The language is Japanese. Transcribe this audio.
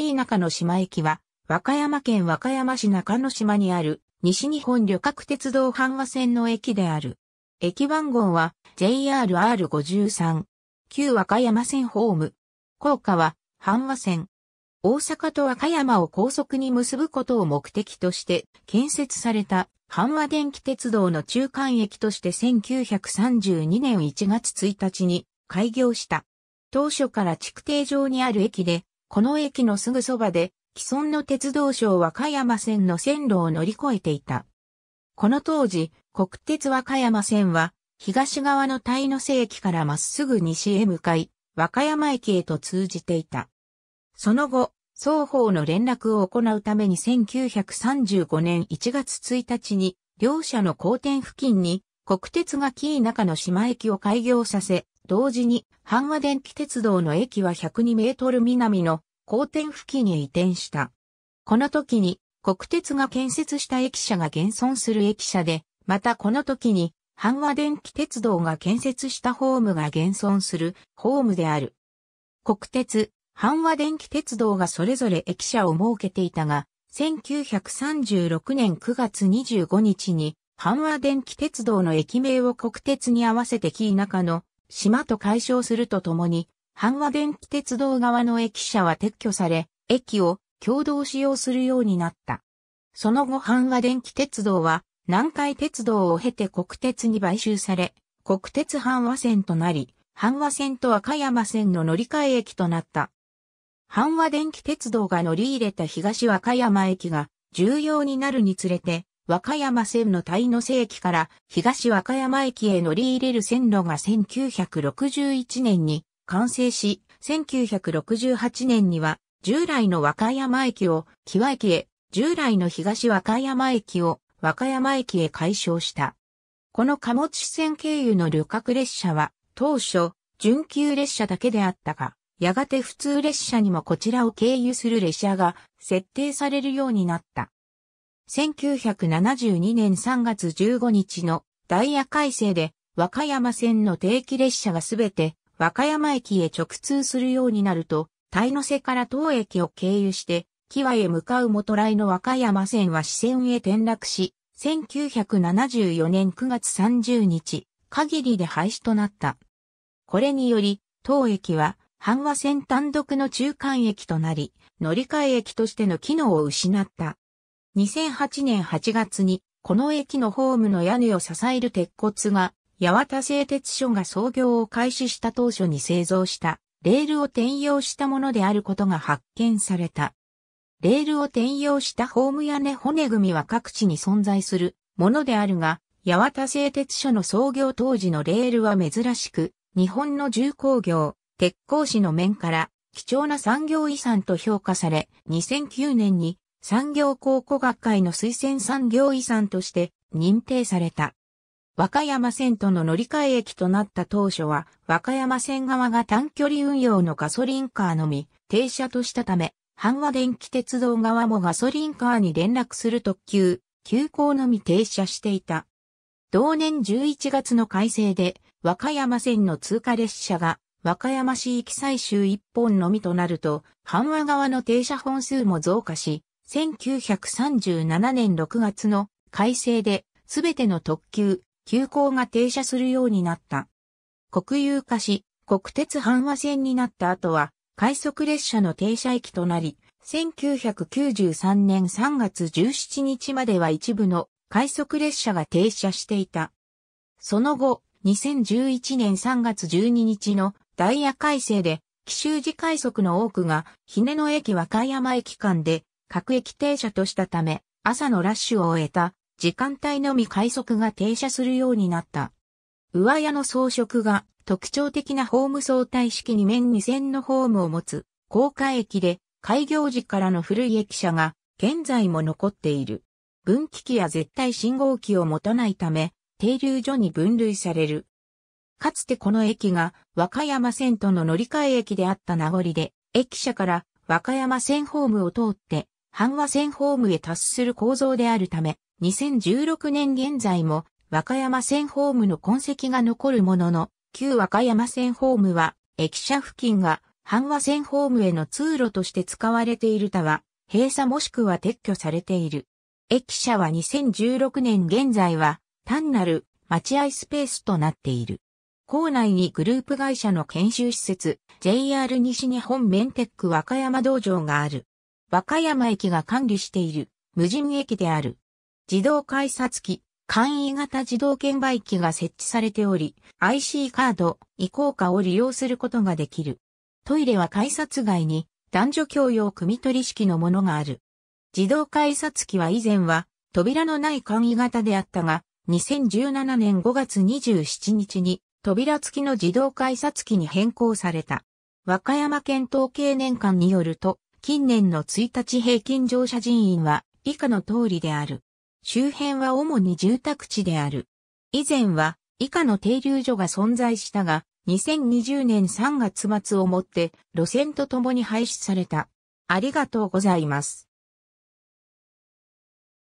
ー中野島駅は、和歌山県和歌山市中野島にある、西日本旅客鉄道阪和線の駅である。駅番号は JRR53。旧和歌山線ホーム。高架は阪和線。大阪と和歌山を高速に結ぶことを目的として建設された阪和電気鉄道の中間駅として1932年1月1日に開業した。当初から築堤上にある駅でこの駅のすぐそばで、既存の鉄道省和歌山線の線路を乗り越えていた。この当時、国鉄和歌山線は、東側のイ野瀬駅からまっすぐ西へ向かい、和歌山駅へと通じていた。その後、双方の連絡を行うために1935年1月1日に、両社の交点付近に、国鉄が紀伊中の島駅を開業させ、同時に、阪和電気鉄道の駅は102メートル南の高天付近に移転した。この時に、国鉄が建設した駅舎が現存する駅舎で、またこの時に、阪和電気鉄道が建設したホームが現存するホームである。国鉄、阪和電気鉄道がそれぞれ駅舎を設けていたが、1936年9月25日に、阪和電気鉄道の駅名を国鉄に合わせて木田舎の島と解消するとともに、阪和電気鉄道側の駅舎は撤去され、駅を共同使用するようになった。その後阪和電気鉄道は南海鉄道を経て国鉄に買収され、国鉄阪和線となり、阪和線と和歌山線の乗り換え駅となった。阪和電気鉄道が乗り入れた東和歌山駅が重要になるにつれて、和歌山線の大野瀬駅から東和歌山駅へ乗り入れる線路が1961年に完成し、1968年には従来の和歌山駅を木和駅へ、従来の東和歌山駅を和歌山駅へ改称した。この貨物線経由の旅客列車は当初、準急列車だけであったが、やがて普通列車にもこちらを経由する列車が設定されるようになった。1972年3月15日のダイヤ改正で和歌山線の定期列車がすべて和歌山駅へ直通するようになると、タイの瀬から当駅を経由して、キワへ向かう元来の和歌山線は支線へ転落し、1974年9月30日、限りで廃止となった。これにより、当駅は、阪和線単独の中間駅となり、乗り換え駅としての機能を失った。2008年8月に、この駅のホームの屋根を支える鉄骨が、八幡製鉄所が創業を開始した当初に製造した、レールを転用したものであることが発見された。レールを転用したホーム屋根骨組みは各地に存在するものであるが、八幡製鉄所の創業当時のレールは珍しく、日本の重工業、鉄鋼士の面から貴重な産業遺産と評価され、2009年に産業考古学会の推薦産業遺産として認定された。和歌山線との乗り換え駅となった当初は、和歌山線側が短距離運用のガソリンカーのみ停車としたため、阪和電気鉄道側もガソリンカーに連絡する特急、急行のみ停車していた。同年11月の改正で、和歌山線の通過列車が、和歌山市き最終一本のみとなると、阪和側の停車本数も増加し、1937年6月の改正で、すべての特急、急行が停車するようになった。国有化し、国鉄阪和線になった後は、快速列車の停車駅となり、1993年3月17日までは一部の快速列車が停車していた。その後、2011年3月12日のダイヤ改正で、奇襲時快速の多くが、ね野駅和歌山駅間で各駅停車としたため、朝のラッシュを終えた時間帯のみ快速が停車するようになった。上屋の装飾が特徴的なホーム相対式に面2線のホームを持つ高架駅で開業時からの古い駅舎が現在も残っている。分岐器や絶対信号機を持たないため、停留所に分類される。かつてこの駅が和歌山線との乗り換え駅であった名残で、駅舎から和歌山線ホームを通って阪和線ホームへ達する構造であるため、2016年現在も和歌山線ホームの痕跡が残るものの、旧和歌山線ホームは駅舎付近が阪和線ホームへの通路として使われているたは、閉鎖もしくは撤去されている。駅舎は2016年現在は単なる待合スペースとなっている。校内にグループ会社の研修施設、JR 西日本メンテック和歌山道場がある。和歌山駅が管理している無人駅である。自動改札機、簡易型自動券売機が設置されており、IC カード、移行化を利用することができる。トイレは改札外に男女共用組取式のものがある。自動改札機は以前は扉のない簡易型であったが、2017年5月27日に扉付きの自動改札機に変更された。和歌山県統計年間によると、近年の1日平均乗車人員は以下の通りである。周辺は主に住宅地である。以前は以下の停留所が存在したが、2020年3月末をもって路線とともに廃止された。ありがとうございます。